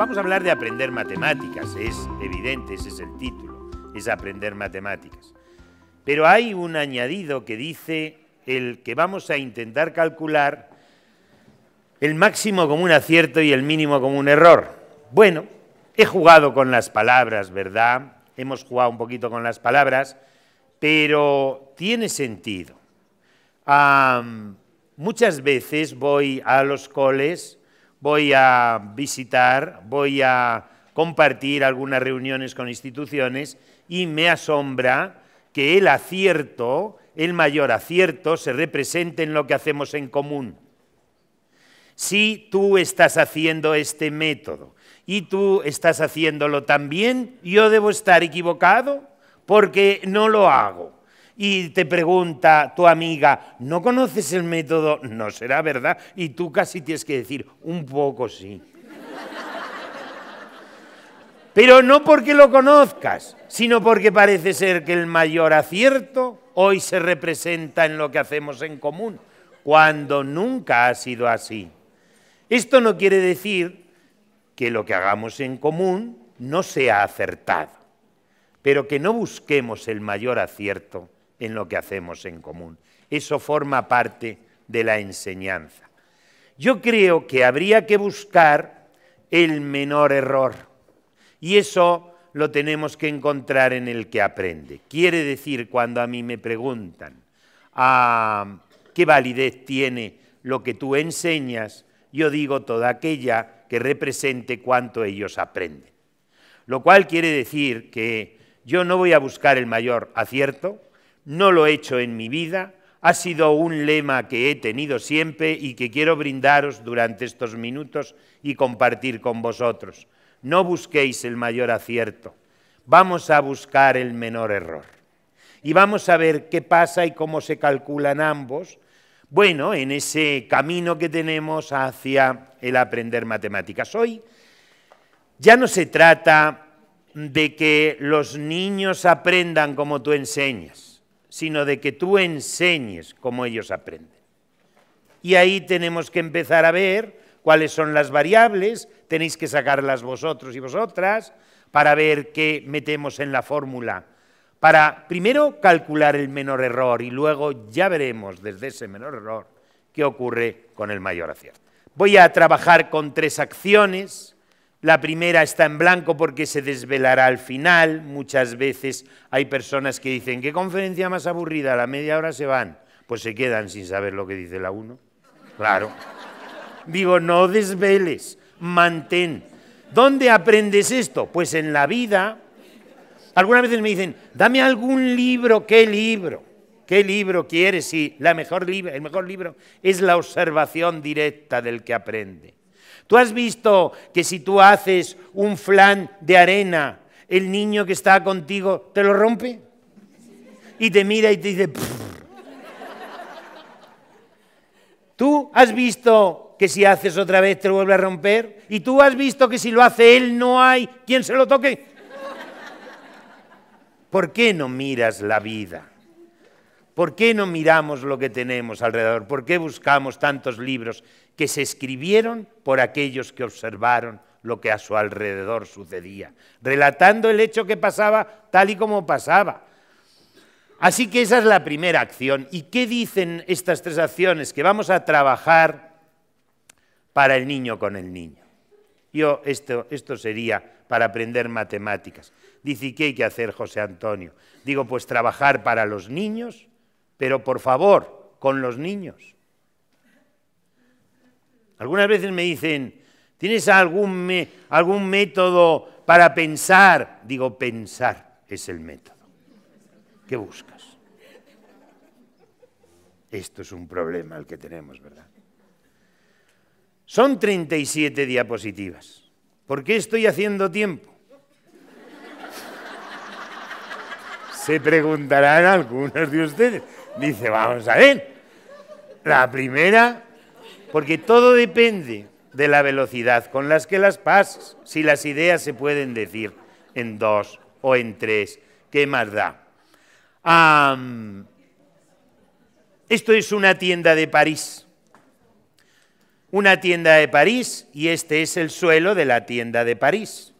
Vamos a hablar de aprender matemáticas, es evidente, ese es el título, es aprender matemáticas. Pero hay un añadido que dice el que vamos a intentar calcular el máximo como un acierto y el mínimo como un error. Bueno, he jugado con las palabras, ¿verdad? Hemos jugado un poquito con las palabras, pero tiene sentido. muchas veces voy a los coles voy a visitar, voy a compartir algunas reuniones con instituciones y me asombra que el acierto, el mayor acierto, se represente en lo que hacemos en común. Si tú estás haciendo este método y tú estás haciéndolo también, yo debo estar equivocado porque no lo hago y te pregunta tu amiga, ¿no conoces el método? No será verdad. Y tú casi tienes que decir, un poco sí. Pero no porque lo conozcas, sino porque parece ser que el mayor acierto hoy se representa en lo que hacemos en común, cuando nunca ha sido así. Esto no quiere decir que lo que hagamos en común no sea acertado, pero que no busquemos el mayor acierto, en lo que hacemos en común. Eso forma parte de la enseñanza. Yo creo que habría que buscar el menor error y eso lo tenemos que encontrar en el que aprende. Quiere decir, cuando a mí me preguntan ah, qué validez tiene lo que tú enseñas, yo digo toda aquella que represente cuánto ellos aprenden. Lo cual quiere decir que yo no voy a buscar el mayor acierto, no lo he hecho en mi vida, ha sido un lema que he tenido siempre y que quiero brindaros durante estos minutos y compartir con vosotros. No busquéis el mayor acierto, vamos a buscar el menor error. Y vamos a ver qué pasa y cómo se calculan ambos, bueno, en ese camino que tenemos hacia el aprender matemáticas. Hoy ya no se trata de que los niños aprendan como tú enseñas sino de que tú enseñes cómo ellos aprenden. Y ahí tenemos que empezar a ver cuáles son las variables, tenéis que sacarlas vosotros y vosotras para ver qué metemos en la fórmula, para primero calcular el menor error y luego ya veremos desde ese menor error qué ocurre con el mayor acierto. Voy a trabajar con tres acciones la primera está en blanco porque se desvelará al final. Muchas veces hay personas que dicen, ¿qué conferencia más aburrida? A la media hora se van. Pues se quedan sin saber lo que dice la uno. Claro. Digo, no desveles, mantén. ¿Dónde aprendes esto? Pues en la vida. Algunas veces me dicen, dame algún libro, ¿qué libro? ¿Qué libro quieres? Y la mejor el mejor libro es la observación directa del que aprende. Tú has visto que si tú haces un flan de arena, el niño que está contigo te lo rompe y te mira y te dice... Tú has visto que si haces otra vez te lo vuelve a romper y tú has visto que si lo hace él no hay quien se lo toque. ¿Por qué no miras la vida? ¿Por qué no miramos lo que tenemos alrededor? ¿Por qué buscamos tantos libros que se escribieron por aquellos que observaron lo que a su alrededor sucedía, relatando el hecho que pasaba tal y como pasaba. Así que esa es la primera acción. ¿Y qué dicen estas tres acciones? Que vamos a trabajar para el niño con el niño. Yo, esto, esto sería para aprender matemáticas. Dice, ¿y qué hay que hacer, José Antonio? Digo, pues trabajar para los niños, pero por favor, con los niños. Algunas veces me dicen, ¿tienes algún, algún método para pensar? Digo, pensar es el método. ¿Qué buscas? Esto es un problema el que tenemos, ¿verdad? Son 37 diapositivas. ¿Por qué estoy haciendo tiempo? Se preguntarán algunos de ustedes. Dice, vamos a ver. La primera porque todo depende de la velocidad con las que las pasas. Si las ideas se pueden decir en dos o en tres, ¿qué más da? esto es una tienda de París. Una tienda de París y este es el suelo de la tienda de París.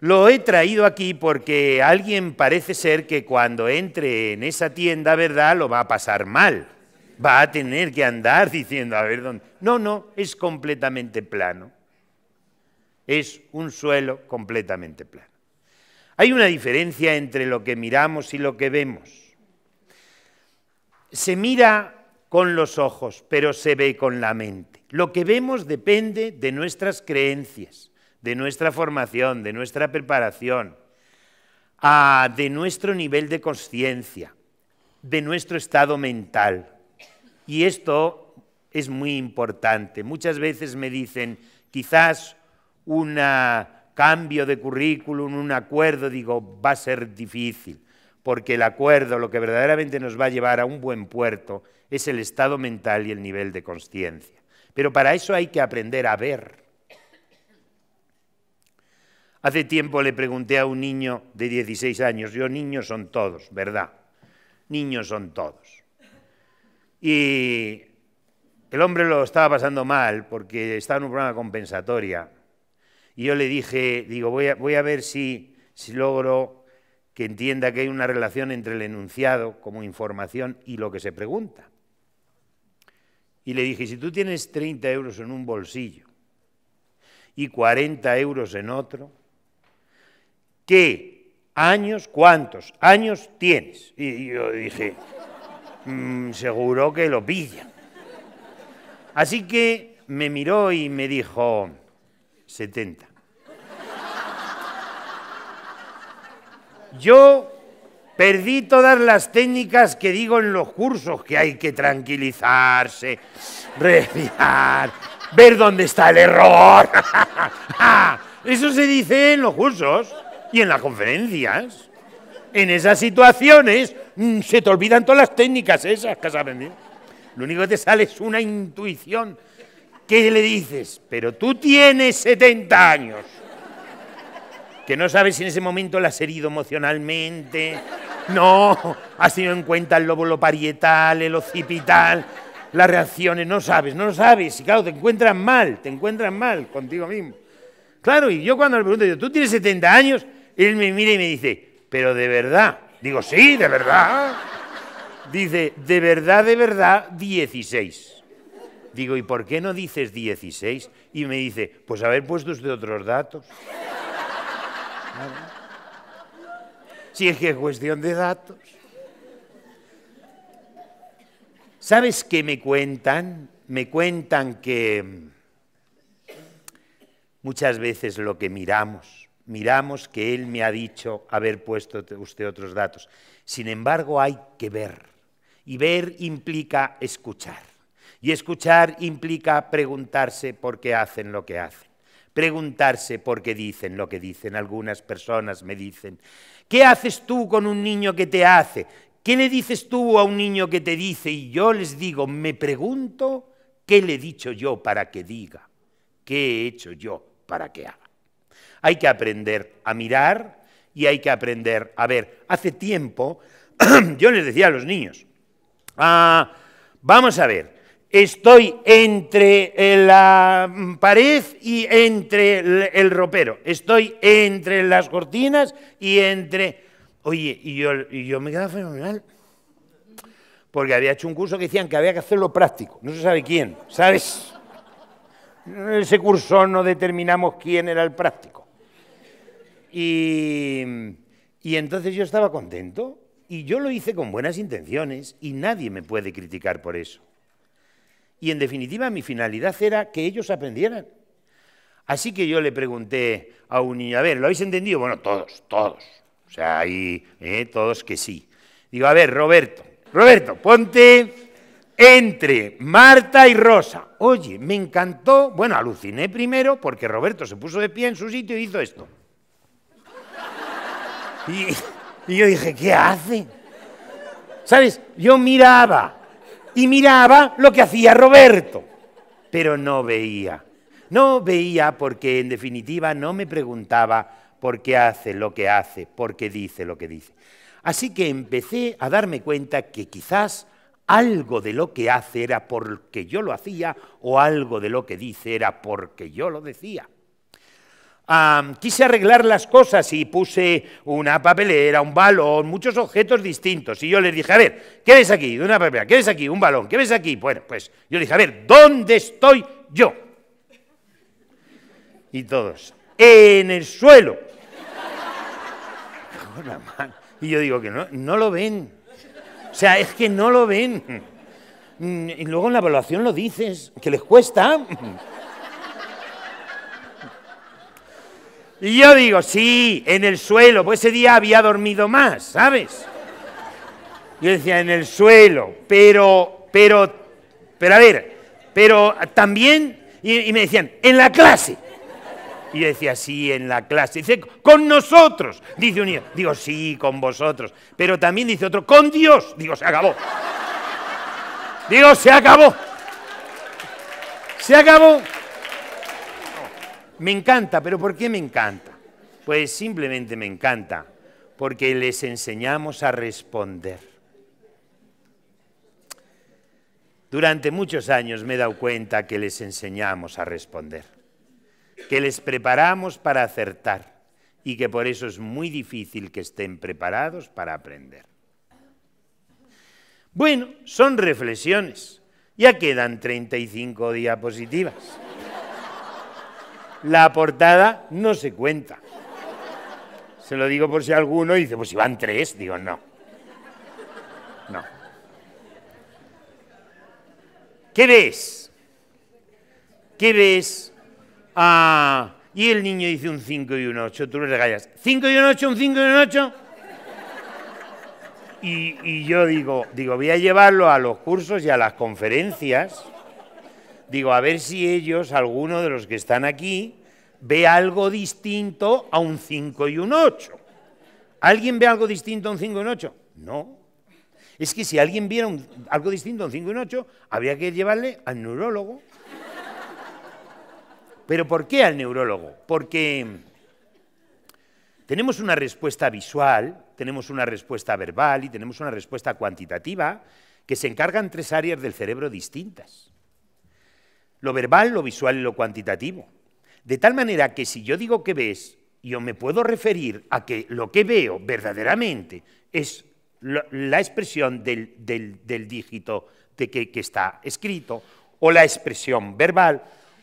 Lo he traído aquí porque alguien parece ser que cuando entre en esa tienda, ¿verdad?, lo va a pasar mal va a tener que andar diciendo, a ver dónde. No, no, es completamente plano. Es un suelo completamente plano. Hay una diferencia entre lo que miramos y lo que vemos. Se mira con los ojos, pero se ve con la mente. Lo que vemos depende de nuestras creencias, de nuestra formación, de nuestra preparación, ah, de nuestro nivel de conciencia, de nuestro estado mental. Y esto es muy importante. Muchas veces me dicen, quizás un cambio de currículum, un acuerdo, digo, va a ser difícil, porque el acuerdo, lo que verdaderamente nos va a llevar a un buen puerto, es el estado mental y el nivel de conciencia. Pero para eso hay que aprender a ver. Hace tiempo le pregunté a un niño de 16 años, yo niños son todos, ¿verdad? Niños son todos. Y el hombre lo estaba pasando mal porque estaba en un programa compensatoria. Y yo le dije, digo, voy a, ver si, si logro que entienda que hay una relación entre el enunciado como información y lo que se pregunta. Y le dije, si tú tienes 30 euros en un bolsillo y 40 euros en otro, ¿qué años, cuántos años tienes? Y yo dije, Mm, seguro que lo pillan. Así que me miró y me dijo, 70. Yo perdí todas las técnicas que digo en los cursos, que hay que tranquilizarse, respirar, ver dónde está el error. Ah, eso se dice en los cursos y en las conferencias. En esas situaciones Mm, se te olvidan todas las técnicas esas que has aprendido. ¿eh? Lo único que te sale es una intuición. ¿Qué le dices? Pero tú tienes 70 años. Que no sabes si en ese momento la has herido emocionalmente. No, has tenido en cuenta el lóbulo parietal, el occipital, las reacciones, no sabes, no lo sabes. Y claro, te encuentras mal, te encuentras mal contigo mismo. Claro, y yo cuando le pregunto, ¿tú tienes 70 años? Él me mira y me dice, pero de verdad. Digo, sí, de verdad. Dice, de verdad, de verdad, 16. Digo, ¿y por qué no dices 16? Y me dice, pues haber puesto usted otros datos. Si es que es cuestión de datos. ¿Sabes qué me cuentan? Me cuentan que muchas veces lo que miramos miramos que él me ha dicho haber puesto usted otros datos. Sin embargo, hay que ver. Y ver implica escuchar. Y escuchar implica preguntarse por qué hacen lo que hacen. Preguntarse por qué dicen lo que dicen. Algunas personas me dicen, ¿qué haces tú con un niño que te hace? ¿Qué le dices tú a un niño que te dice? Y yo les digo, me pregunto, ¿qué le he dicho yo para que diga? ¿Qué he hecho yo para que haga? Hay que aprender a mirar y hay que aprender a ver. Hace tiempo yo les decía a los niños, ah, vamos a ver, estoy entre la pared y entre el, ropero, estoy entre las cortinas y entre... Oye, y yo, y yo me quedaba fenomenal, porque había hecho un curso que decían que había que hacerlo práctico, no se sabe quién, ¿sabes? ese curso no determinamos quién era el práctico. Y, entonces yo estaba contento y yo lo hice con buenas intenciones y nadie me puede criticar por eso. Y en definitiva mi finalidad era que ellos aprendieran. Así que yo le pregunté a un niño, a ver, ¿lo habéis entendido? Bueno, todos, todos. O sea, ahí, eh, todos que sí. Digo, a ver, Roberto, Roberto, ponte entre Marta y Rosa. Oye, me encantó, bueno, aluciné primero porque Roberto se puso de pie en su sitio y hizo esto. Y, yo dije, ¿qué hace? ¿Sabes? Yo miraba y miraba lo que hacía Roberto, pero no veía. No veía porque en definitiva no me preguntaba por qué hace lo que hace, por qué dice lo que dice. Así que empecé a darme cuenta que quizás algo de lo que hace era porque yo lo hacía o algo de lo que dice era porque yo lo decía. quise arreglar las cosas y puse una papelera, un balón, muchos objetos distintos. Y yo les dije, a ver, ¿qué ves aquí? Una papelera, ¿qué ves aquí? Un balón, ¿qué ves aquí? Bueno, pues yo dije, a ver, ¿dónde estoy yo? Y todos, en el suelo. y yo digo que no, no lo ven. O sea, es que no lo ven. Y luego en la evaluación lo dices, que les cuesta. Y yo digo, sí, en el suelo, pues ese día había dormido más, ¿sabes? Yo decía, en el suelo, pero, pero, pero a ver, pero también, y me decían, en la clase. Y yo decía, así en la clase. Dice, con nosotros, dice un niño. Digo, sí, con vosotros. Pero también dice otro, con Dios. Digo, se acabó. Digo, se acabó. Se acabó. Me encanta, pero ¿por qué me encanta? Pues simplemente me encanta, porque les enseñamos a responder. Durante muchos años me he dado cuenta que les enseñamos a responder que les preparamos para acertar y que por eso es muy difícil que estén preparados para aprender. Bueno, son reflexiones. Ya quedan 35 diapositivas. La portada no se cuenta. Se lo digo por si alguno dice, pues si van tres, digo, no. No. ¿Qué ves? ¿Qué ves? Ah, y el niño dice un 5 y un 8, tú le regalas, 5 y un 8, un 5 y un 8. Y, yo digo, voy a llevarlo a los cursos y a las conferencias. Digo, a ver si ellos, alguno de los que están aquí, ve algo distinto a un 5 y un 8. ¿Alguien ve algo distinto a un 5 y un 8? No. Es que si alguien viera algo distinto a un 5 y un 8, habría que llevarle al neurólogo ¿Pero por qué al neurólogo? Porque tenemos una respuesta visual, tenemos una respuesta verbal y tenemos una respuesta cuantitativa que se encargan tres áreas del cerebro distintas. Lo verbal, lo visual y lo cuantitativo. De tal manera que si yo digo que ves, yo me puedo referir a que lo que veo verdaderamente es la expresión del, dígito de que está escrito o la expresión verbal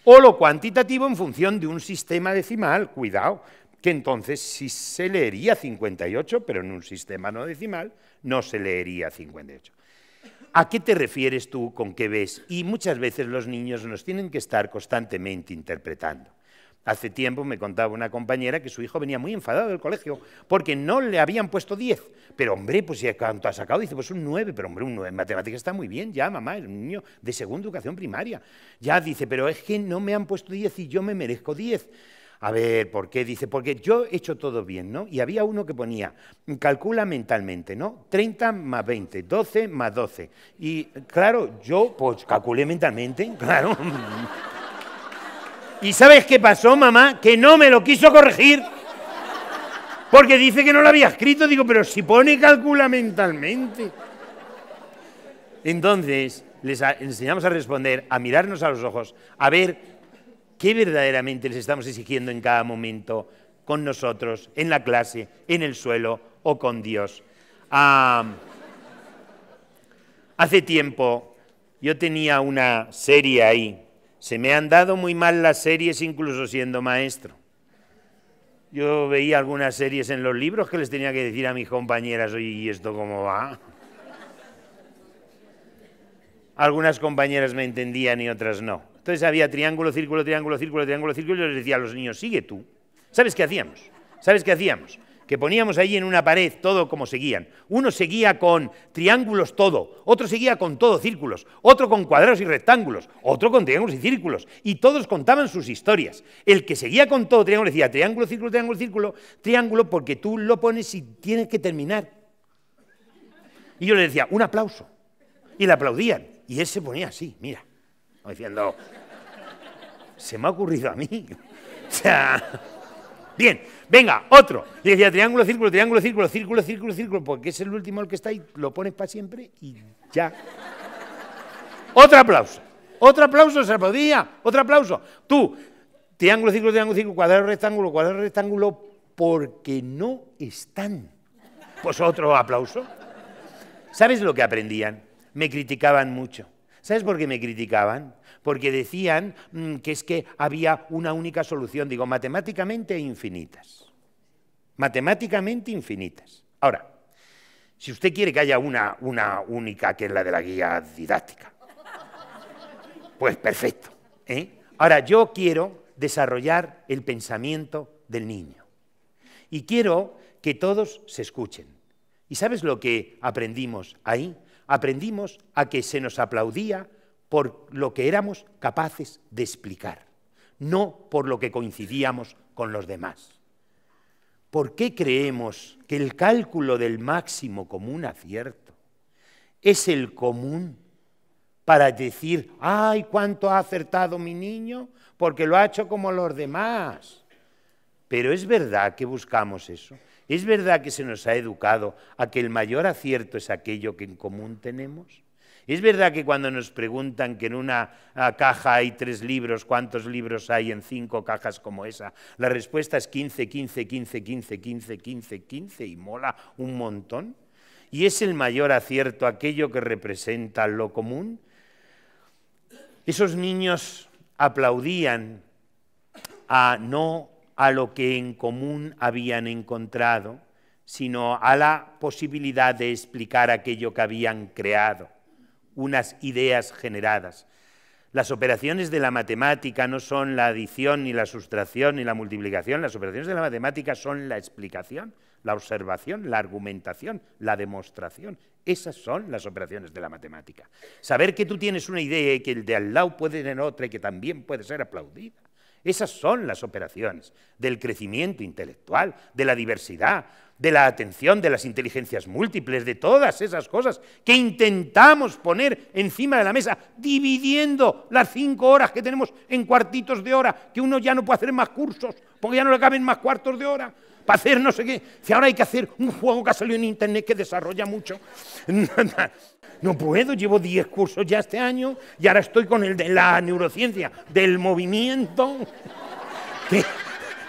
o lo cuantitativo en función de un sistema decimal, cuidado, que entonces sí se leería 58, pero en un sistema no decimal no se leería 58. ¿A qué te refieres tú con qué ves? Y muchas veces los niños nos tienen que estar constantemente interpretando. Hace tiempo me contaba una compañera que su hijo venía muy enfadado del colegio porque no le habían puesto 10. Pero hombre, pues ya cuánto ha sacado, dice, pues un 9, pero hombre, un 9 en matemáticas está muy bien, ya mamá, es un niño de segunda educación primaria. Ya dice, pero es que no me han puesto 10 y yo me merezco 10. A ver, ¿por qué? Dice, porque yo he hecho todo bien, ¿no? Y había uno que ponía, calcula mentalmente, ¿no? 30 más 20, 12 más 12. Y claro, yo pues calculé mentalmente, claro. ¿Y sabes qué pasó, mamá? Que no me lo quiso corregir. Porque dice que no lo había escrito. Digo, pero si pone calcula mentalmente. Entonces, les enseñamos a responder, a mirarnos a los ojos, a ver qué verdaderamente les estamos exigiendo en cada momento, con nosotros, en la clase, en el suelo o con Dios. Ah, hace tiempo yo tenía una serie ahí se me han dado muy mal las series incluso siendo maestro. Yo veía algunas series en los libros que les tenía que decir a mis compañeras, oye, ¿y esto cómo va? Algunas compañeras me entendían y otras no. Entonces había triángulo, círculo, triángulo, círculo, triángulo, círculo, y yo les decía a los niños, sigue tú. ¿Sabes qué hacíamos? ¿Sabes qué hacíamos? que poníamos ahí en una pared, todo como seguían. Uno seguía con triángulos todo, otro seguía con todo círculos, otro con cuadrados y rectángulos, otro con triángulos y círculos, y todos contaban sus historias. El que seguía con todo triángulo decía triángulo, círculo, triángulo, círculo, triángulo, porque tú lo pones y tienes que terminar. Y yo le decía, un aplauso. Y le aplaudían. Y él se ponía así, mira, diciendo, se me ha ocurrido a mí. o sea, Bien, venga, otro. Y decía triángulo, círculo, triángulo, círculo, círculo, círculo, círculo, porque es el último el que está y lo pones para siempre y ya. Otro aplauso. Otro aplauso, se podía. Otro aplauso. Tú, triángulo, círculo, triángulo, círculo, cuadrado, rectángulo, cuadrado, rectángulo, porque no están. Pues otro aplauso. ¿Sabes lo que aprendían? Me criticaban mucho. ¿Sabes por qué me criticaban? Porque decían mm, que es que había una única solución, digo, matemáticamente infinitas. Matemáticamente infinitas. Ahora, si usted quiere que haya una, una única, que es la de la guía didáctica, pues perfecto. ¿eh? Ahora, yo quiero desarrollar el pensamiento del niño. Y quiero que todos se escuchen. ¿Y sabes lo que aprendimos ahí? aprendimos a que se nos aplaudía por lo que éramos capaces de explicar, no por lo que coincidíamos con los demás. ¿Por qué creemos que el cálculo del máximo común acierto es el común para decir, ay, cuánto ha acertado mi niño, porque lo ha hecho como los demás? Pero es verdad que buscamos eso. ¿Es verdad que se nos ha educado a que el mayor acierto es aquello que en común tenemos? ¿Es verdad que cuando nos preguntan que en una ah, caja hay tres libros, cuántos libros hay en cinco cajas como esa? La respuesta es 15, 15, 15, 15, 15, 15, 15 y mola un montón. ¿Y es el mayor acierto aquello que representa lo común? Esos niños aplaudían a no a lo que en común habían encontrado, sino a la posibilidad de explicar aquello que habían creado, unas ideas generadas. Las operaciones de la matemática no son la adición, ni la sustracción, ni la multiplicación, las operaciones de la matemática son la explicación, la observación, la argumentación, la demostración. Esas son las operaciones de la matemática. Saber que tú tienes una idea y que el de al lado puede tener otra y que también puede ser aplaudida esas son las operaciones del crecimiento intelectual, de la diversidad, de la atención, de las inteligencias múltiples, de todas esas cosas que intentamos poner encima de la mesa, dividiendo las cinco horas que tenemos en cuartitos de hora, que uno ya no puede hacer más cursos, porque ya no le caben más cuartos de hora, para hacer no sé qué. Si ahora hay que hacer un juego que ha salido en internet que desarrolla mucho. No puedo, llevo 10 cursos ya este año y ahora estoy con el de la neurociencia, del movimiento,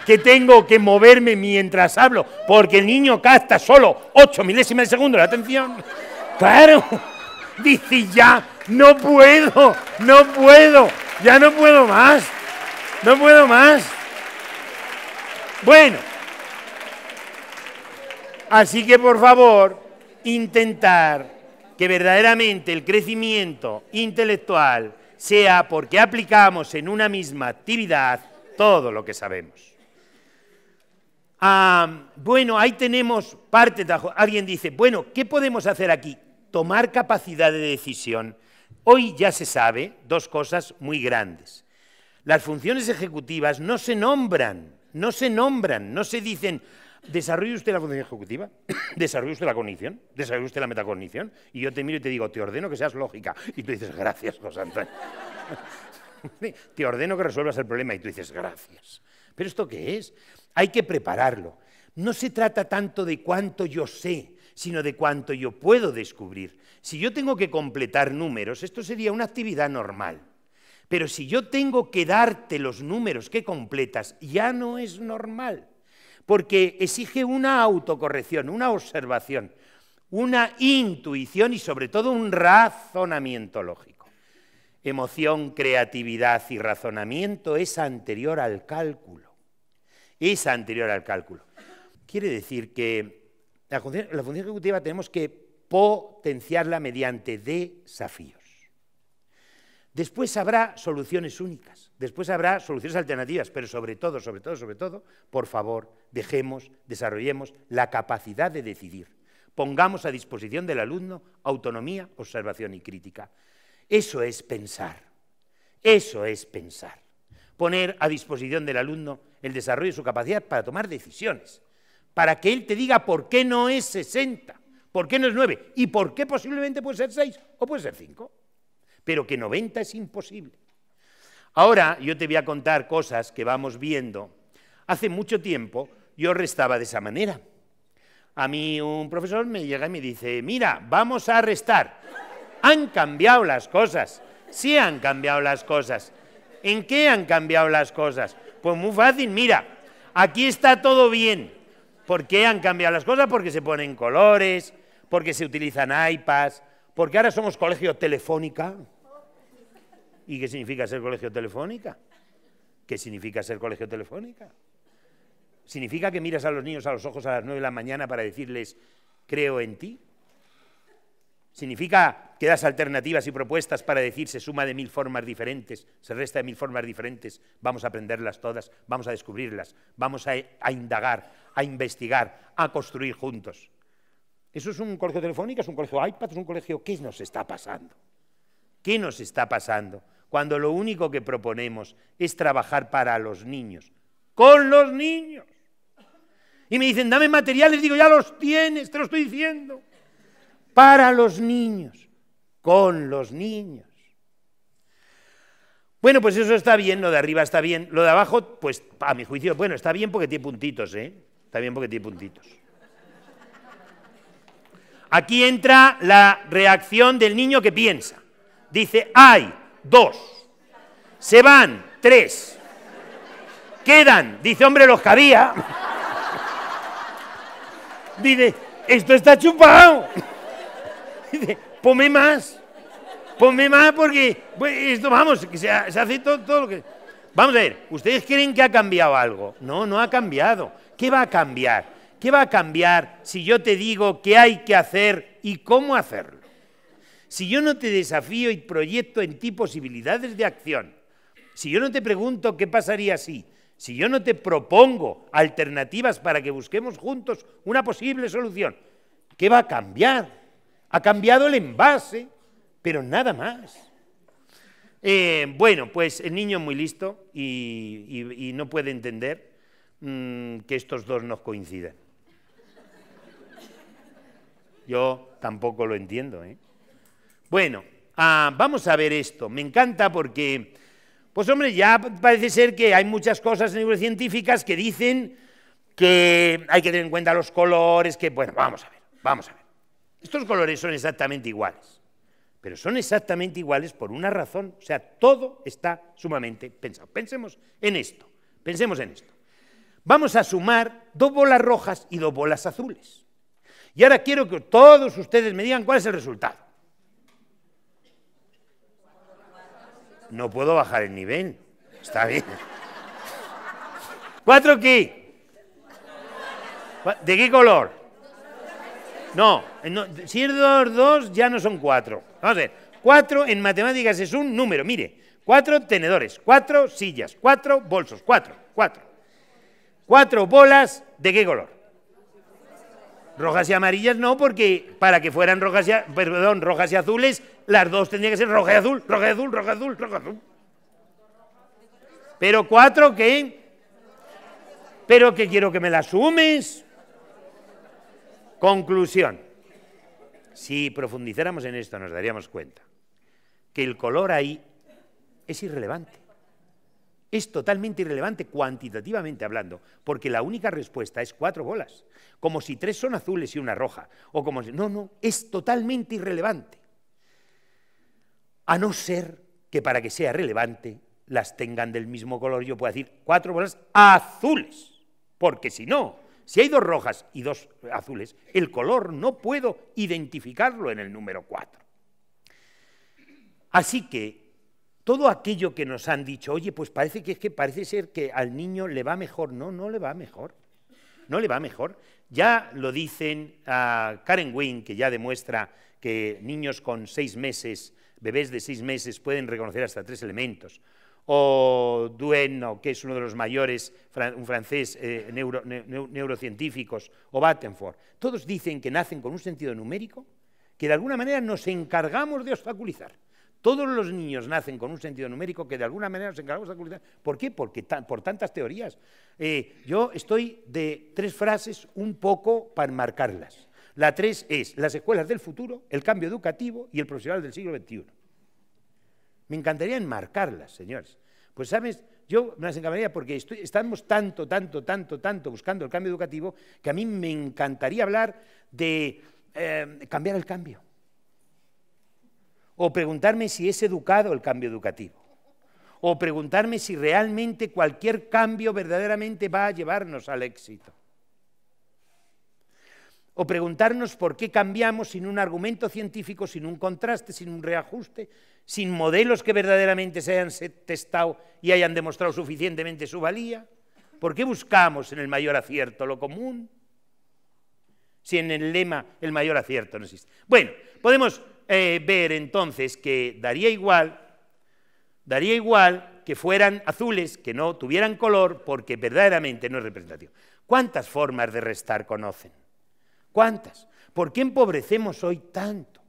que, tengo que moverme mientras hablo, porque el niño capta solo 8 milésimas de segundo la atención. Claro, dice ya, no puedo, no puedo, ya no puedo más, no puedo más. Bueno, así que por favor, intentar que verdaderamente el crecimiento intelectual sea porque aplicamos en una misma actividad todo lo que sabemos. Ah, bueno, ahí tenemos parte, de, alguien dice, bueno, ¿qué podemos hacer aquí? Tomar capacidad de decisión. Hoy ya se sabe dos cosas muy grandes. Las funciones ejecutivas no se nombran, no se nombran, no se dicen, Desarrolle usted la función ejecutiva, desarrolle usted la cognición, desarrolle usted la metacognición, y yo te miro y te digo, te ordeno que seas lógica. Y tú dices, gracias, José Antonio. te ordeno que resuelvas el problema, y tú dices, gracias. ¿Pero esto qué es? Hay que prepararlo. No se trata tanto de cuánto yo sé, sino de cuánto yo puedo descubrir. Si yo tengo que completar números, esto sería una actividad normal. Pero si yo tengo que darte los números que completas, ya no es normal porque exige una autocorrección, una observación, una intuición y sobre todo un razonamiento lógico. Emoción, creatividad y razonamiento es anterior al cálculo. Es anterior al cálculo. Quiere decir que la función, ejecutiva tenemos que potenciarla mediante desafíos. Después habrá soluciones únicas, después habrá soluciones alternativas, pero sobre todo, sobre todo, sobre todo, por favor, dejemos, desarrollemos la capacidad de decidir. Pongamos a disposición del alumno autonomía, observación y crítica. Eso es pensar, eso es pensar. Poner a disposición del alumno el desarrollo de su capacidad para tomar decisiones, para que él te diga por qué no es 60, por qué no es 9 y por qué posiblemente puede ser 6 o puede ser 5 pero que 90 es imposible. Ahora yo te voy a contar cosas que vamos viendo. Hace mucho tiempo yo restaba de esa manera. A mí un profesor me llega y me dice, mira, vamos a restar. Han cambiado las cosas. Sí han cambiado las cosas. ¿En qué han cambiado las cosas? Pues muy fácil, mira, aquí está todo bien. ¿Por qué han cambiado las cosas? Porque se ponen colores, porque se utilizan iPads, porque ahora somos colegio telefónica. ¿Y qué significa ser colegio telefónica? ¿Qué significa ser colegio telefónica? ¿Significa que miras a los niños a los ojos a las nueve de la mañana para decirles, creo en ti? ¿Significa que das alternativas y propuestas para decir, se suma de mil formas diferentes, se resta de mil formas diferentes, vamos a aprenderlas todas, vamos a descubrirlas, vamos a, indagar, a investigar, a construir juntos? ¿Eso es un colegio telefónica, ¿Es un colegio iPad? ¿Es un colegio? ¿Qué nos está pasando? ¿Qué nos está pasando? cuando lo único que proponemos es trabajar para los niños, con los niños. Y me dicen, dame materiales, digo, ya los tienes, te lo estoy diciendo. Para los niños, con los niños. Bueno, pues eso está bien, lo de arriba está bien. Lo de abajo, pues a mi juicio, bueno, está bien porque tiene puntitos, ¿eh? Está bien porque tiene puntitos. Aquí entra la reacción del niño que piensa. Dice, ay, dos. Se van, tres. Quedan, dice, hombre, los cabía Dice, esto está chupado. Dice, ponme más. Ponme más porque pues, esto, vamos, se, hace todo, todo lo que... Vamos a ver, ¿ustedes creen que ha cambiado algo? No, no ha cambiado. ¿Qué va a cambiar? ¿Qué va a cambiar si yo te digo qué hay que hacer y cómo hacerlo? Si yo no te desafío y proyecto en ti posibilidades de acción, si yo no te pregunto qué pasaría si, si yo no te propongo alternativas para que busquemos juntos una posible solución, ¿qué va a cambiar? Ha cambiado el envase, pero nada más. Eh, bueno, pues el niño es muy listo y, no puede entender mm, que estos dos nos coinciden. Yo tampoco lo entiendo, ¿eh? Bueno, ah, vamos a ver esto. Me encanta porque, pues hombre, ya parece ser que hay muchas cosas neurocientíficas que dicen que hay que tener en cuenta los colores, que, bueno, vamos a ver, vamos a ver. Estos colores son exactamente iguales, pero son exactamente iguales por una razón. O sea, todo está sumamente pensado. Pensemos en esto, pensemos en esto. Vamos a sumar dos bolas rojas y dos bolas azules. Y ahora quiero que todos ustedes me digan cuál es el resultado. No puedo bajar el nivel. Está bien. ¿Cuatro qué? ¿De qué color? Eh, no, si es dos, dos, ya no son cuatro. Vamos a ver, cuatro en matemáticas es un número, mire. Cuatro tenedores, cuatro sillas, cuatro bolsos, cuatro, cuatro. Cuatro bolas, ¿de qué color? Rojas y amarillas no, porque para que fueran rojas y, perdón, rojas y azules, las dos tendrían que ser roja y azul, roja y azul, roja y azul, roja y azul. Pero cuatro, ¿qué? Pero que quiero que me las sumes. Conclusión. Si profundizáramos en esto, nos daríamos cuenta que el color ahí es irrelevante es totalmente irrelevante cuantitativamente hablando, porque la única respuesta es cuatro bolas, como si tres son azules y una roja, o como si... No, no, es totalmente irrelevante. A no ser que para que sea relevante las tengan del mismo color, yo puedo decir cuatro bolas azules, porque si no, si hay dos rojas y dos azules, el color no puedo identificarlo en el número cuatro. Así que todo aquello que nos han dicho, oye, pues parece que es que parece ser que al niño le va mejor. No, no le va mejor. No le va mejor. Ya lo dicen a Karen Wynne, que ya demuestra que niños con seis meses, bebés de seis meses, pueden reconocer hasta tres elementos. O Dueno, que es uno de los mayores, un francés eh, neurocientíficos, o Battenford. Todos dicen que nacen con un sentido numérico que de alguna manera nos encargamos de obstaculizar. Todos los niños nacen con un sentido numérico que de alguna manera nos encargamos de cultivar, ¿Por qué? Porque por tantas teorías. Eh, yo estoy de tres frases un poco para marcarlas. La tres es las escuelas del futuro, el cambio educativo y el profesional del siglo XXI. Me encantaría enmarcarlas, señores. Pues sabes, yo me las encantaría porque estamos tanto, tanto, tanto, tanto buscando el cambio educativo que a mí me encantaría hablar de eh, cambiar el cambio o preguntarme si es educado el cambio educativo, o preguntarme si realmente cualquier cambio verdaderamente va a llevarnos al éxito, o preguntarnos por qué cambiamos sin un argumento científico, sin un contraste, sin un reajuste, sin modelos que verdaderamente se hayan testado y hayan demostrado suficientemente su valía, por qué buscamos en el mayor acierto lo común si en el lema el mayor acierto no existe. Bueno, podemos eh, ver entonces que daría igual, daría igual que fueran azules, que no tuvieran color, porque verdaderamente no es representativo. ¿Cuántas formas de restar conocen? ¿Cuántas? ¿Por qué empobrecemos hoy tanto?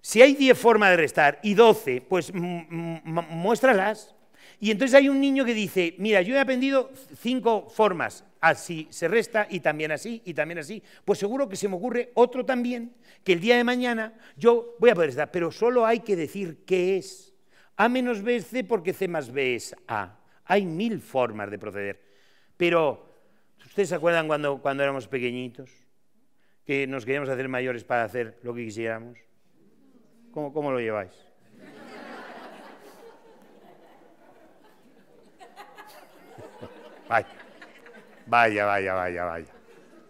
Si hay 10 formas de restar y 12, pues muéstralas, y entonces hay un niño que dice, mira, yo he aprendido cinco formas, así se resta y también así y también así. Pues seguro que se me ocurre otro también, que el día de mañana yo voy a poder estar, pero solo hay que decir qué es. A menos B es C porque C más B es A. Hay mil formas de proceder. Pero, ¿ustedes se acuerdan cuando, cuando éramos pequeñitos? Que nos queríamos hacer mayores para hacer lo que quisiéramos. ¿Cómo, cómo lo lleváis? Vaya, vaya, vaya, vaya, vaya.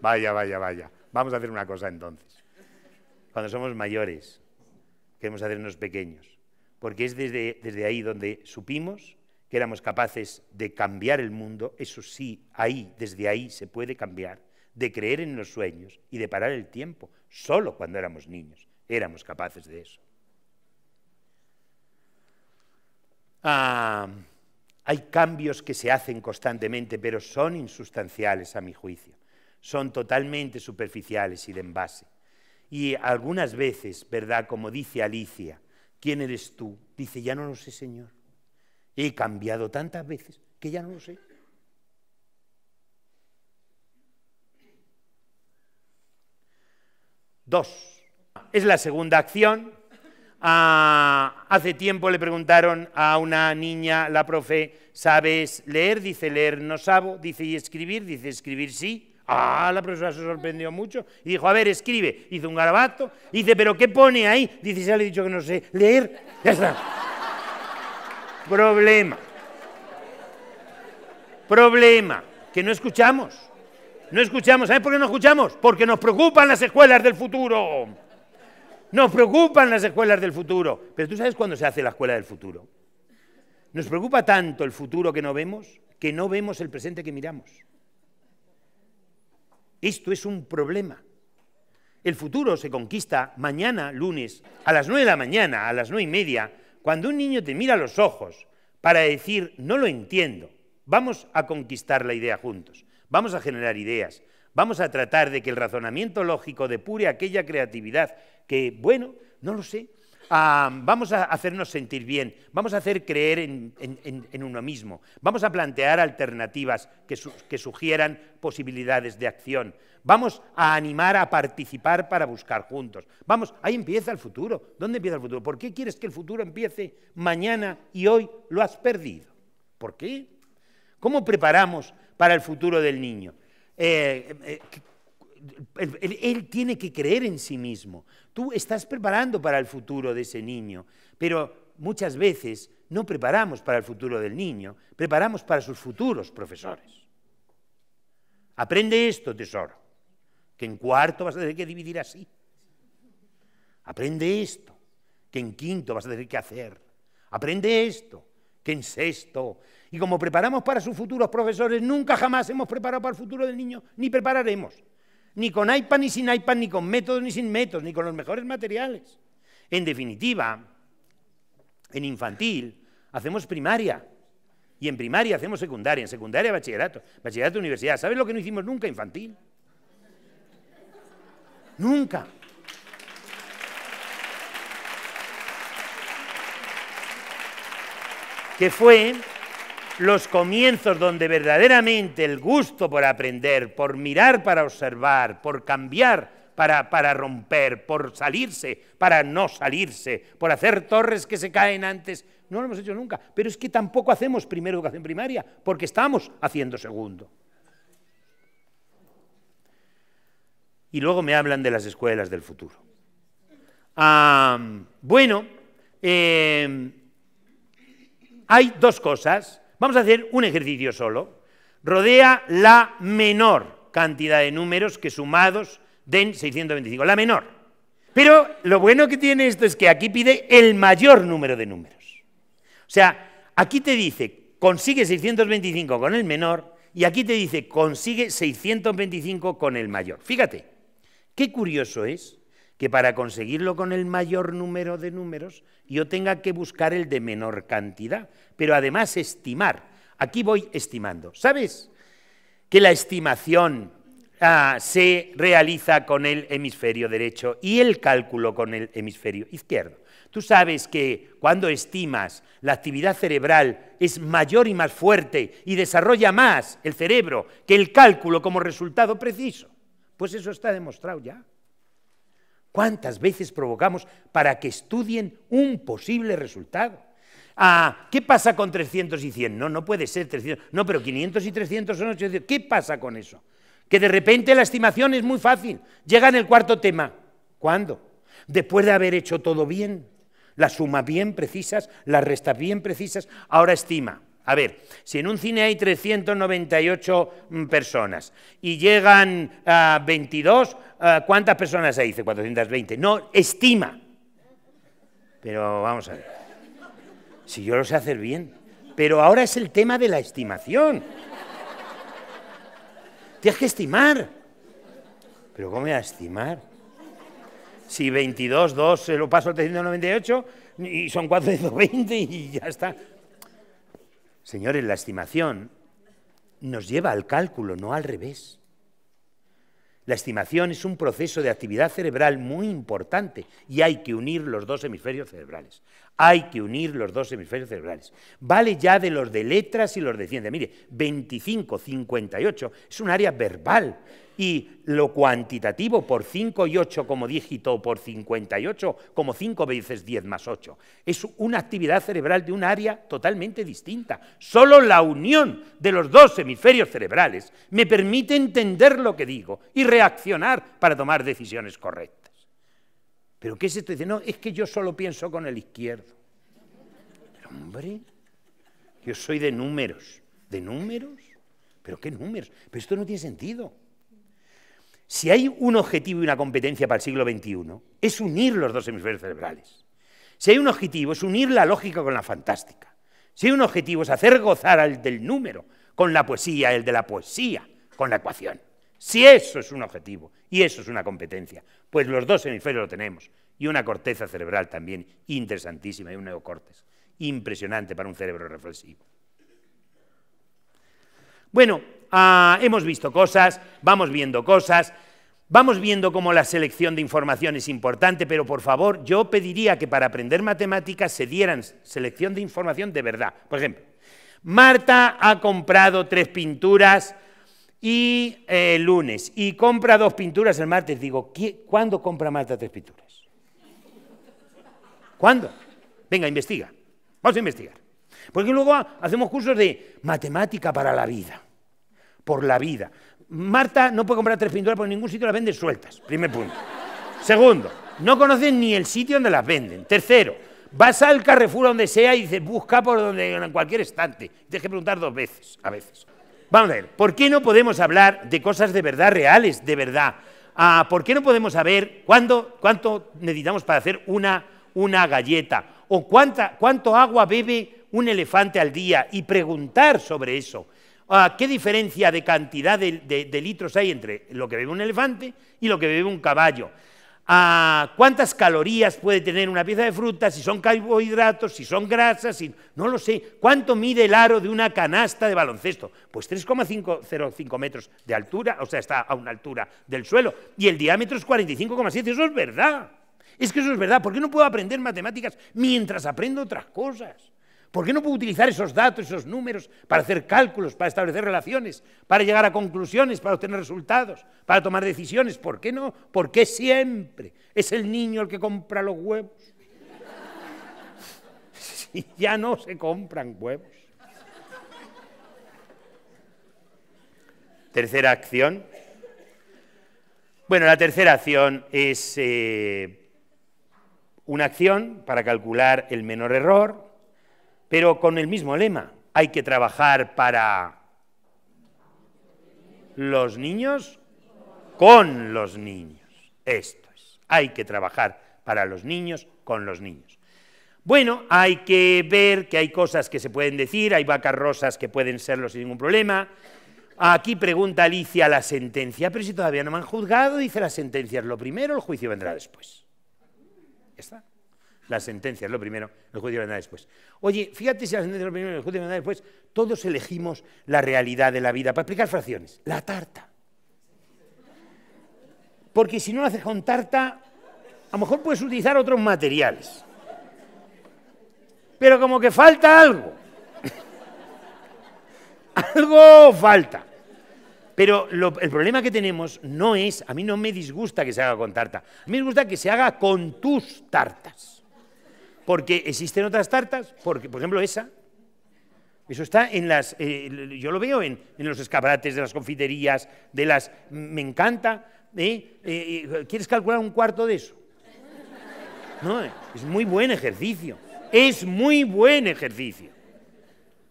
Vaya, vaya, vaya. Vamos a hacer una cosa entonces. Cuando somos mayores, queremos hacernos pequeños, porque es desde, desde ahí donde supimos que éramos capaces de cambiar el mundo, eso sí, ahí, desde ahí se puede cambiar, de creer en los sueños y de parar el tiempo, solo cuando éramos niños éramos capaces de eso. Ah, hay cambios que se hacen constantemente, pero son insustanciales a mi juicio. Son totalmente superficiales y de envase. Y algunas veces, ¿verdad? Como dice Alicia, ¿quién eres tú? Dice, ya no lo sé, Señor. He cambiado tantas veces que ya no lo sé. Dos. Es la segunda acción, Ah, hace tiempo le preguntaron a una niña, la profe, ¿sabes leer? Dice, leer no sabo. Dice, ¿y escribir? Dice, escribir sí. Ah, la profesora se sorprendió mucho y dijo, a ver, escribe. Hizo un garabato. Dice, ¿pero qué pone ahí? Dice, ya le he dicho que no sé leer. Ya está. Problema. Problema. Que no escuchamos. No escuchamos. ¿Sabes por qué no escuchamos? Porque nos preocupan las escuelas del futuro. Nos preocupan las escuelas del futuro, pero tú sabes cuándo se hace la escuela del futuro. Nos preocupa tanto el futuro que no vemos, que no vemos el presente que miramos. Esto es un problema. El futuro se conquista mañana, lunes, a las nueve de la mañana, a las nueve y media, cuando un niño te mira los ojos para decir, no lo entiendo, vamos a conquistar la idea juntos, vamos a generar ideas, vamos a tratar de que el razonamiento lógico depure aquella creatividad que, bueno, no lo sé, ah, vamos a hacernos sentir bien, vamos a hacer creer en, uno mismo, vamos a plantear alternativas que, sugieran posibilidades de acción, vamos a animar a participar para buscar juntos. Vamos, ahí empieza el futuro. ¿Dónde empieza el futuro? ¿Por qué quieres que el futuro empiece mañana y hoy lo has perdido? ¿Por qué? ¿Cómo preparamos para el futuro del niño? Eh, eh, él, tiene que creer en sí mismo. Tú estás preparando para el futuro de ese niño, pero muchas veces no preparamos para el futuro del niño, preparamos para sus futuros profesores. Aprende esto, tesoro, que en cuarto vas a tener que dividir así. Aprende esto, que en quinto vas a tener que hacer. Aprende esto, que en sexto. Y como preparamos para sus futuros profesores, nunca jamás hemos preparado para el futuro del niño, ni prepararemos. Ni con iPad, ni sin iPad, ni con métodos, ni sin métodos, ni con los mejores materiales. En definitiva, en infantil hacemos primaria. Y en primaria hacemos secundaria, en secundaria bachillerato, bachillerato universidad. ¿Sabes lo que no hicimos nunca infantil? Nunca. Que fue los comienzos donde verdaderamente el gusto por aprender, por mirar para observar, por cambiar para, romper, por salirse, para no salirse, por hacer torres que se caen antes. No lo hemos hecho nunca, pero es que tampoco hacemos primero educación primaria, porque estamos haciendo segundo. Y luego me hablan de las escuelas del futuro. bueno, eh, hay dos cosas Vamos a hacer un ejercicio solo. Rodea la menor cantidad de números que sumados den 625, la menor. Pero lo bueno que tiene esto es que aquí pide el mayor número de números. O sea, aquí te dice, consigue 625 con el menor y aquí te dice, consigue 625 con el mayor. Fíjate, qué curioso es que para conseguirlo con el mayor número de números yo tenga que buscar el de menor cantidad, pero además estimar. Aquí voy estimando. ¿Sabes que la estimación ah, se realiza con el hemisferio derecho y el cálculo con el hemisferio izquierdo? Tú sabes que cuando estimas la actividad cerebral es mayor y más fuerte y desarrolla más el cerebro que el cálculo como resultado preciso. Pues eso está demostrado ya. ¿Cuántas veces provocamos para que estudien un posible resultado? Ah, ¿qué pasa con 300 y 100? No, no puede ser 300. No, pero 500 y 300 son 800. ¿Qué pasa con eso? Que de repente la estimación es muy fácil. Llega en el cuarto tema. ¿Cuándo? Después de haber hecho todo bien. Las sumas bien precisas, las restas bien precisas. Ahora estima. A ver, si en un cine hay 398 mm, personas y llegan 22, ah, ah, ¿cuántas personas hay? dice? 420. No, estima. Pero vamos a ver. Si yo lo sé hacer bien. Pero ahora es el tema de la estimación. Tienes que estimar. Pero ¿cómo voy a estimar? Si 22, 2 se lo paso a 398 y son 420 y ya está. Señores, la estimación nos lleva al cálculo, no al revés. La estimación es un proceso de actividad cerebral muy importante y hay que unir los dos hemisferios cerebrales. Hay que unir los dos hemisferios cerebrales. Vale ya de los de letras y los de ciencia. Mire, 25, 58 es un área verbal y lo cuantitativo por 5 y 8 como dígito por 58, como 5 veces 10 más 8. Es una actividad cerebral de un área totalmente distinta. Solo la unión de los dos hemisferios cerebrales me permite entender lo que digo y reaccionar para tomar decisiones correctas. ¿Pero qué es esto? Dice, no, es que yo solo pienso con el izquierdo. hombre, yo soy de números. ¿De números? ¿Pero qué números? Pero esto no tiene sentido. Si hay un objetivo y una competencia para el siglo XXI, es unir los dos hemisferios cerebrales. Si hay un objetivo, es unir la lógica con la fantástica. Si hay un objetivo, es hacer gozar al del número con la poesía, el de la poesía con la ecuación. Si eso es un objetivo y eso es una competencia, pues los dos hemisferios lo tenemos. Y una corteza cerebral también interesantísima y un neocortes. Impresionante para un cerebro reflexivo. Bueno, Ah, hemos visto cosas, vamos viendo cosas, Vamos viendo cómo la selección de información es importante, pero por favor, yo pediría que para aprender matemáticas se dieran selección de información de verdad. Por ejemplo, Marta ha comprado tres pinturas y eh, el lunes y compra dos pinturas el martes. Digo, ¿cuándo compra Marta tres pinturas? ¿Cuándo? Venga, investiga. Vamos a investigar. Porque luego hacemos cursos de matemática para la vida por la vida. Marta no puede comprar tres pinturas por ningún sitio las vende sueltas. Primer punto. Segundo, no conocen ni el sitio donde las venden. Tercero, vas al Carrefour donde sea y dices, busca por donde, en cualquier estante. Tienes que preguntar dos veces, a veces. Vamos a ver, ¿por qué no podemos hablar de cosas de verdad reales, de verdad? Ah, ¿Por qué no podemos saber cuánto necesitamos para hacer una, galleta? ¿O cuánta, cuánto agua bebe un elefante al día? Y preguntar sobre eso. Ah, ¿Qué diferencia de cantidad de, litros hay entre lo que bebe un elefante y lo que bebe un caballo? Ah, ¿Cuántas calorías puede tener una pieza de fruta? Si son carbohidratos, si son grasas, si... no lo sé. ¿Cuánto mide el aro de una canasta de baloncesto? Pues 3,505 metros de altura, o sea, está a una altura del suelo. Y el diámetro es 45,7. Eso es verdad. Es que eso es verdad. ¿Por qué no puedo aprender matemáticas mientras aprendo otras cosas? ¿Por qué no puedo utilizar esos datos, esos números para hacer cálculos, para establecer relaciones, para llegar a conclusiones, para obtener resultados, para tomar decisiones? ¿Por qué no? ¿Por qué siempre es el niño el que compra los huevos? Si ya no se compran huevos. Tercera acción. Bueno, la tercera acción es eh, una acción para calcular el menor error, pero con el mismo lema. Hay que trabajar para los niños, con los niños. Esto es, hay que trabajar para los niños, con los niños. Bueno, hay que ver que hay cosas que se pueden decir, hay vacas rosas que pueden serlo sin ningún problema. Aquí pregunta Alicia la sentencia, pero si todavía no me han juzgado, dice la sentencia es lo primero, el juicio vendrá después. está sentencia es lo primero, el juicio vendrá después. Oye, fíjate si la sentencia lo primero, el juicio vendrá después, todos elegimos la realidad de la vida. Para explicar fracciones, la tarta. Porque si no la haces con tarta, a lo mejor puedes utilizar otros materiales. Pero como que falta algo. algo falta. Pero el problema que tenemos no es, a mí no me disgusta que se haga con tarta, a mí me gusta que se haga con tus tartas. Porque existen otras tartas, porque, por ejemplo esa. Eso está en las, eh, yo lo veo en, los escaparates de las confiterías, de las, me encanta. ¿eh? ¿eh? Eh, quieres calcular un cuarto de eso? No, es muy buen ejercicio. Es muy buen ejercicio.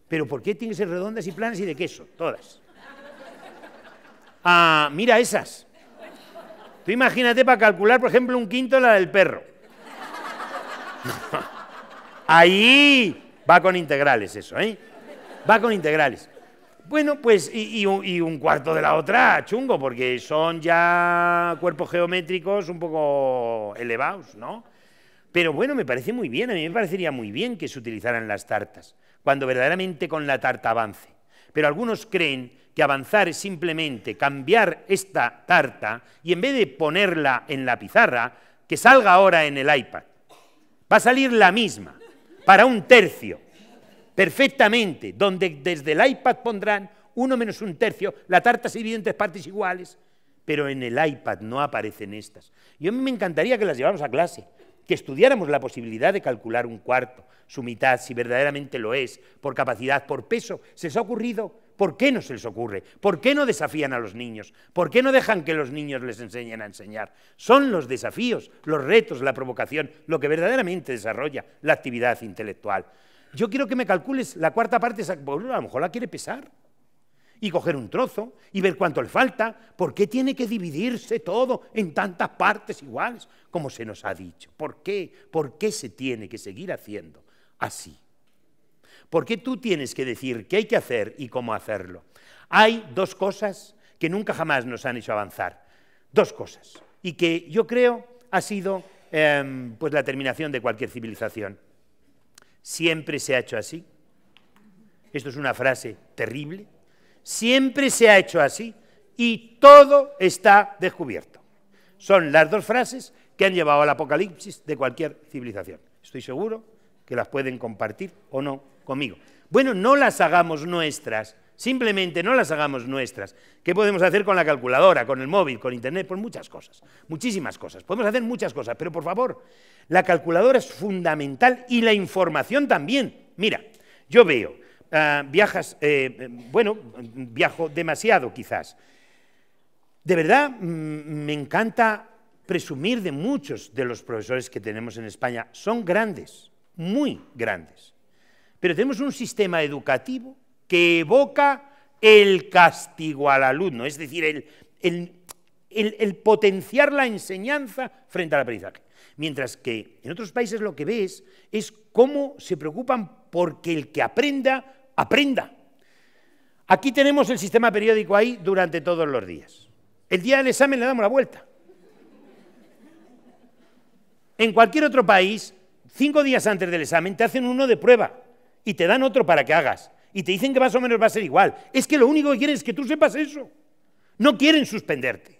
Pero ¿por qué tienen que ser redondas y planas y de queso? Todas. Ah, mira esas. Tú imagínate para calcular, por ejemplo, un quinto la del perro. Ahí va con integrales eso, ¿eh? Va con integrales. Bueno, pues y, un, un, cuarto de la otra, chungo, porque son ya cuerpos geométricos un poco elevados, ¿no? Pero bueno, me parece muy bien, a mí me parecería muy bien que se utilizaran las tartas, cuando verdaderamente con la tarta avance. Pero algunos creen que avanzar es simplemente cambiar esta tarta y en vez de ponerla en la pizarra, que salga ahora en el iPad. Va a salir la misma, para un tercio, perfectamente, donde desde el iPad pondrán uno menos un tercio, la tarta se divide en tres partes iguales, pero en el iPad no aparecen estas. Yo me encantaría que las lleváramos a clase, que estudiáramos la posibilidad de calcular un cuarto, su mitad, si verdaderamente lo es, por capacidad, por peso. ¿Se les ha ocurrido ¿Por qué no se les ocurre? ¿Por qué no desafían a los niños? ¿Por qué no dejan que los niños les enseñen a enseñar? Son los desafíos, los retos, la provocación, lo que verdaderamente desarrolla la actividad intelectual. Yo quiero que me calcules la cuarta parte, a lo mejor la quiere pesar y coger un trozo y ver cuánto le falta, ¿por qué tiene que dividirse todo en tantas partes iguales, como se nos ha dicho? ¿Por qué? ¿Por qué se tiene que seguir haciendo así? ¿Por qué tú tienes que decir qué hay que hacer y cómo hacerlo? Hay dos cosas que nunca jamás nos han hecho avanzar. Dos cosas. Y que yo creo ha sido em, pues la terminación de cualquier civilización. Siempre se ha hecho así. Esto es una frase terrible. Siempre se ha hecho así y todo está descubierto. Son las dos frases que han llevado al apocalipsis de cualquier civilización. Estoy seguro que las pueden compartir o no conmigo. Bueno, no las hagamos nuestras, simplemente no las hagamos nuestras. ¿Qué podemos hacer con la calculadora, con el móvil, con internet? Pues muchas cosas, muchísimas cosas. Podemos hacer muchas cosas, pero por favor, la calculadora es fundamental y la información también. Mira, yo veo, ah, viajas, eh, eh, bueno, viajo demasiado quizás. De verdad, me encanta presumir de muchos de los profesores que tenemos en España. Son grandes, muy grandes. Pero tenemos un sistema educativo que evoca el castigo al alumno, es decir, el, potenciar la enseñanza frente al aprendizaje. Mientras que en otros países lo que ves es cómo se preocupan porque el que aprenda, aprenda. Aquí tenemos el sistema periódico ahí durante todos los días. El día del examen le damos la vuelta. En cualquier otro país, cinco días antes del examen te hacen uno de prueba y te dan otro para que hagas. Y te dicen que más o menos va a ser igual. Es que lo único que quieren es que tú sepas eso. No quieren suspenderte.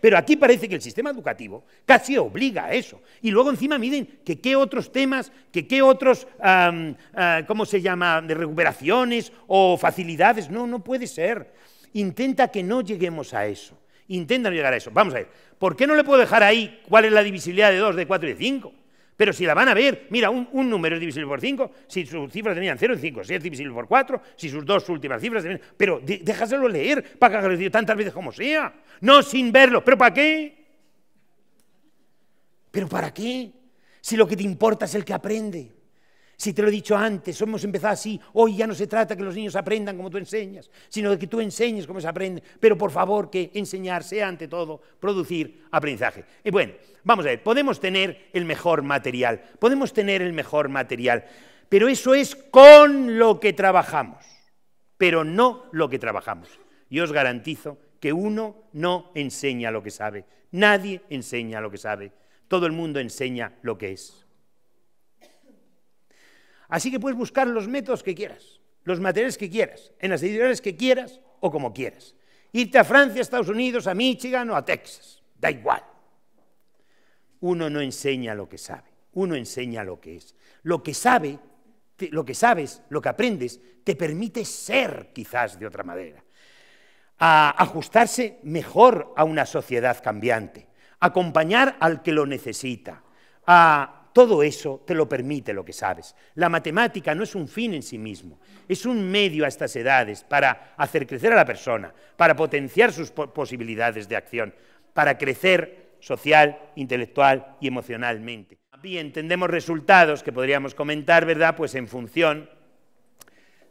Pero aquí parece que el sistema educativo casi obliga a eso. Y luego encima miden que qué otros temas, que qué otros, ah, ¿cómo se llama?, de recuperaciones o facilidades. No, no puede ser. Intenta que no lleguemos a eso. Intenta no llegar a eso. Vamos a ver. ¿Por qué no le puedo dejar ahí cuál es la divisibilidad de 2, de 4 y de 5? Pero si la van a ver, mira, un, número es divisible por 5, si sus cifras tenían 0 en 5, si es divisible por 4, si sus dos últimas cifras tenían... Pero déjaselo leer para que lo tantas veces como sea. No sin verlo. ¿Pero para qué? ¿Pero para qué? Si lo que te importa es el que aprende. Si te lo he dicho antes, hemos empezado así, hoy ya no se trata que los niños aprendan como tú enseñas, sino de que tú enseñes cómo se aprende, pero por favor que enseñar sea ante todo producir aprendizaje. Y bueno, vamos a ver, podemos tener el mejor material, podemos tener el mejor material, pero eso es con lo que trabajamos, pero no lo que trabajamos. Y os garantizo que uno no enseña lo que sabe, nadie enseña lo que sabe, todo el mundo enseña lo que es. Así que puedes buscar los métodos que quieras, los materiales que quieras, en las editoriales que quieras o como quieras. Irte a Francia, a Estados Unidos, a Michigan o a Texas, da igual. Uno no enseña lo que sabe, uno enseña lo que es. Lo que sabe, lo que sabes, lo que aprendes, te permite ser quizás de otra manera, a ajustarse mejor a una sociedad cambiante, acompañar al que lo necesita, a todo eso te lo permite lo que sabes. La matemática no es un fin en sí mismo, es un medio a estas edades para hacer crecer a la persona, para potenciar sus posibilidades de acción, para crecer social, intelectual y emocionalmente. Bien, entendemos resultados que podríamos comentar, ¿verdad? Pues en función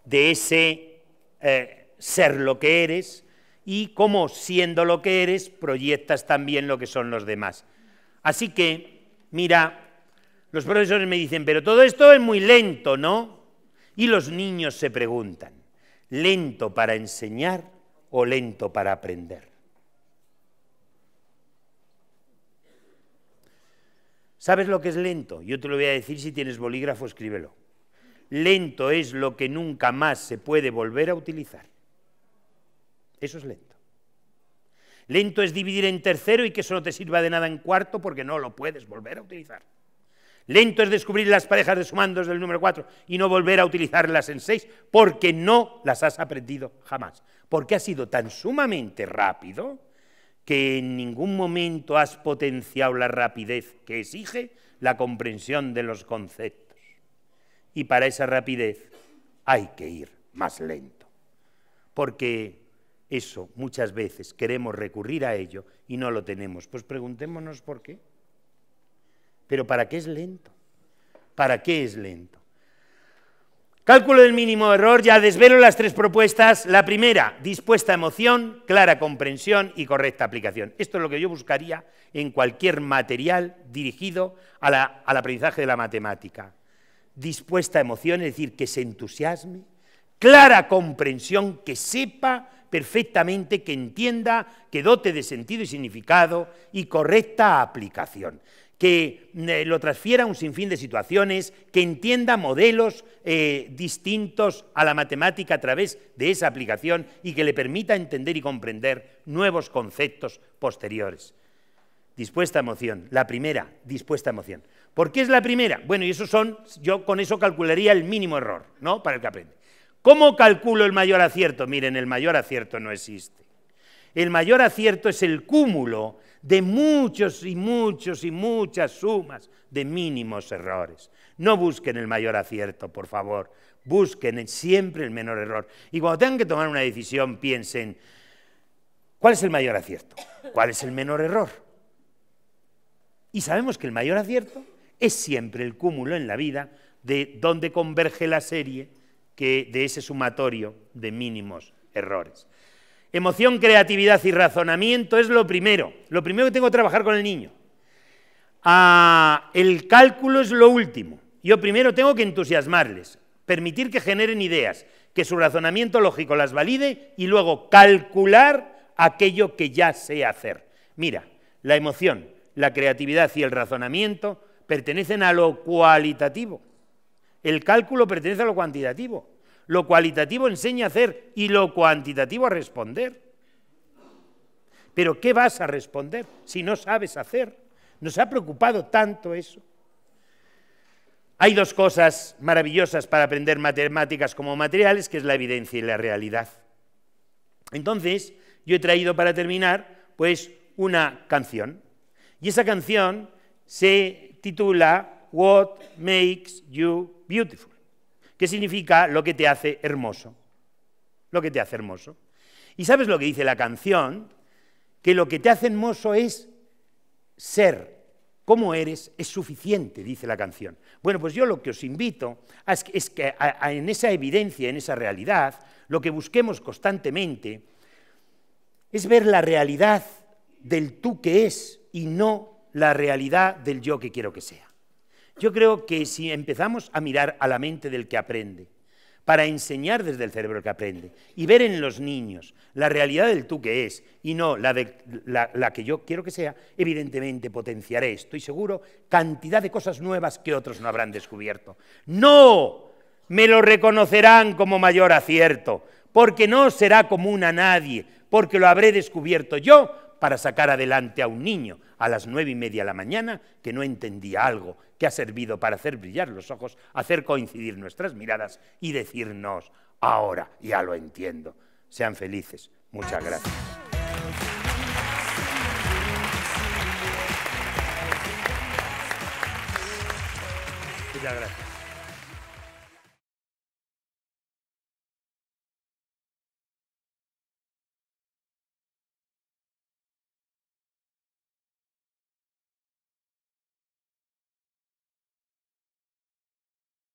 de ese eh, ser lo que eres y cómo siendo lo que eres proyectas también lo que son los demás. Así que, mira, los profesores me dicen, pero todo esto es muy lento, ¿no? Y los niños se preguntan, ¿lento para enseñar o lento para aprender? ¿Sabes lo que es lento? Yo te lo voy a decir, si tienes bolígrafo, escríbelo. Lento es lo que nunca más se puede volver a utilizar. Eso es lento. Lento es dividir en tercero y que eso no te sirva de nada en cuarto porque no lo puedes volver a utilizar. Lento es descubrir las parejas de sumandos del número 4 y no volver a utilizarlas en 6 porque no las has aprendido jamás. Porque ha sido tan sumamente rápido que en ningún momento has potenciado la rapidez que exige la comprensión de los conceptos. Y para esa rapidez hay que ir más lento. Porque eso muchas veces queremos recurrir a ello y no lo tenemos. Pues preguntémonos por qué. Pero ¿para qué es lento? ¿Para qué es lento? Cálculo del mínimo error, ya desvelo las tres propuestas. La primera, dispuesta emoción, clara comprensión y correcta aplicación. Esto es lo que yo buscaría en cualquier material dirigido al aprendizaje de la matemática. Dispuesta emoción, es decir, que se entusiasme. Clara comprensión, que sepa perfectamente, que entienda, que dote de sentido y significado y correcta aplicación que mm, eh, lo transfiera a un sinfín de situaciones, que entienda modelos eh, distintos a la matemática a través de esa aplicación y que le permita entender y comprender nuevos conceptos posteriores. Dispuesta a emoción, la primera, dispuesta a emoción. ¿Por qué es la primera? Bueno, y eso son, yo con eso calcularía el mínimo error, ¿no? Para el que aprende. ¿Cómo calculo el mayor acierto? Miren, el mayor acierto no existe el mayor acierto es el cúmulo de muchos y muchos y muchas sumas de mínimos errores. No busquen el mayor acierto, por favor. Busquen siempre el menor error. Y cuando tengan que tomar una decisión, piensen, ¿cuál es el mayor acierto? ¿Cuál es el menor error? Y sabemos que el mayor acierto es siempre el cúmulo en la vida de donde converge la serie de ese sumatorio de mínimos errores. Emoción, creatividad y razonamiento es lo primero. Lo primero que tengo que trabajar con el niño. Ah, el cálculo es lo último. Yo primero tengo que entusiasmarles, permitir que generen ideas, que su razonamiento lógico las valide y luego calcular aquello que ya sé hacer. Mira, la emoción, la creatividad y el razonamiento pertenecen a lo cualitativo. El cálculo pertenece a lo cuantitativo. Lo cualitativo enseña a hacer y lo cuantitativo a responder. Pero ¿qué vas a responder si no sabes hacer? Nos ha preocupado tanto eso. Hay dos cosas maravillosas para aprender matemáticas como materiales, que es la evidencia y la realidad. Entonces, yo he traído para terminar, pues, una canción. Y esa canción se titula What Makes You Beautiful. ¿Qué significa lo que te hace hermoso. Lo que te hace hermoso. Y sabes lo que dice la canción, que lo que te hace hermoso es ser. Como eres es suficiente, dice la canción. Bueno, pues yo lo que os invito es, que en esa evidencia, en esa realidad, lo que busquemos constantemente es ver la realidad del tú que es y no la realidad del yo que quiero que sea. Yo creo que si empezamos a mirar a la mente del que aprende, para enseñar desde el cerebro que aprende y ver en los niños la realidad del tú que es y no la, que yo quiero que sea, evidentemente potenciaré, estoy seguro, cantidad de cosas nuevas que otros no habrán descubierto. No, me lo reconocerán como mayor acierto, porque no será común a nadie, porque lo habré descubierto yo para sacar adelante a un niño a las nueve y media de la mañana que no entendía algo que ha servido para hacer brillar los ojos, hacer coincidir nuestras miradas y decirnos, ahora ya lo entiendo. Sean felices. Muchas gracias. Muchas gracias.